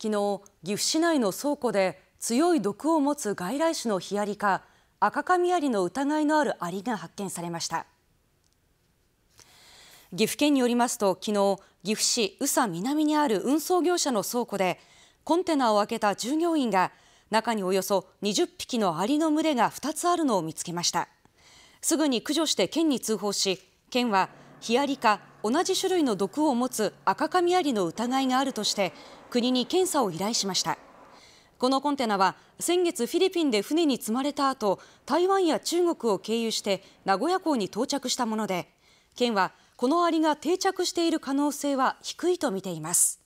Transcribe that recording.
昨日、岐阜市内の倉庫で強い毒を持つ外来種のヒアリか赤髪アリの疑いのあるアリが発見されました岐阜県によりますと昨日岐阜市宇佐南にある運送業者の倉庫でコンテナを開けた従業員が中におよそ20匹のアリの群れが2つあるのを見つけましたすぐに駆除して県に通報し県はヒアリか同じ種類の毒を持つ赤カミアリの疑いがあるとして国に検査を依頼しましたこのコンテナは先月フィリピンで船に積まれた後台湾や中国を経由して名古屋港に到着したもので県はこのアリが定着している可能性は低いと見ています